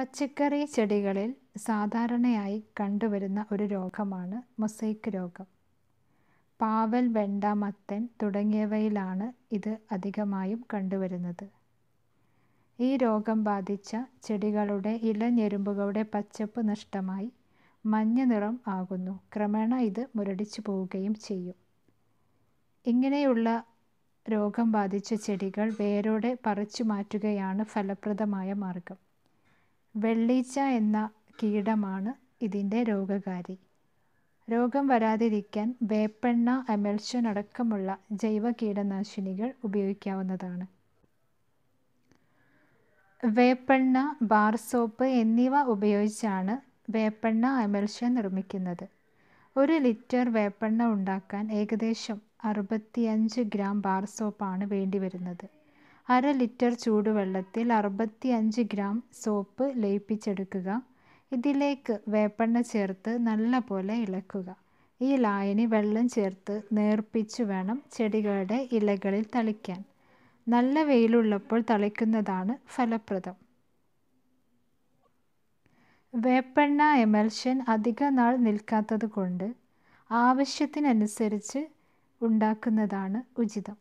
പച്ചക്കറി ചെടികളിൽ സാധാരണയായി കണ്ടുവരുന്ന ഒരു രോഗമാണ് മൊസൈക്ക് രോഗം പാവൽ വെണ്ട മത്തൻ തുടങ്ങിയവയിലാണ് ഇത് അധികമായും കണ്ടുവരുന്നത് ഈ രോഗം ബാധിച്ച ചെടികളുടെ ഇലഞ്ഞെരുമ്പുകളുടെ പച്ചപ്പ് നഷ്ടമായി മഞ്ഞ നിറം ആകുന്നു ക്രമേണ ഇത് മുരടിച്ചു പോവുകയും ചെയ്യും ഇങ്ങനെയുള്ള രോഗം ബാധിച്ച ചെടികൾ വേരോടെ പറിച്ചു മാറ്റുകയാണ് ഫലപ്രദമായ മാർഗം വെള്ളീച്ച എന്ന കീടമാണ് ഇതിൻ്റെ രോഗകാരി രോഗം വരാതിരിക്കാൻ വേപ്പെണ്ണ എമൽഷൻ അടക്കമുള്ള ജൈവ കീടനാശിനികൾ ഉപയോഗിക്കാവുന്നതാണ് വേപ്പെണ്ണ ബാർ സോപ്പ് എന്നിവ ഉപയോഗിച്ചാണ് വേപ്പെണ്ണ എമൽഷൻ നിർമ്മിക്കുന്നത് ഒരു ലിറ്റർ വേപ്പെണ്ണ ഉണ്ടാക്കാൻ ഏകദേശം അറുപത്തിയഞ്ച് ഗ്രാം ബാർ സോപ്പാണ് വേണ്ടിവരുന്നത് അര ലിറ്റർ ചൂടുവെള്ളത്തിൽ അഞ്ച് ഗ്രാം സോപ്പ് ലയിപ്പിച്ചെടുക്കുക ഇതിലേക്ക് വേപ്പെണ്ണ ചേർത്ത് നല്ലപോലെ ഇളക്കുക ഈ ലായനി വെള്ളം ചേർത്ത് നേർപ്പിച്ചു വേണം ചെടികളുടെ ഇലകളിൽ തളിക്കാൻ നല്ല വെയിലുള്ളപ്പോൾ തളിക്കുന്നതാണ് ഫലപ്രദം വേപ്പെണ്ണ എമൽഷൻ അധിക നാൾ നിൽക്കാത്തത് കൊണ്ട് ആവശ്യത്തിനനുസരിച്ച് ഉണ്ടാക്കുന്നതാണ് ഉചിതം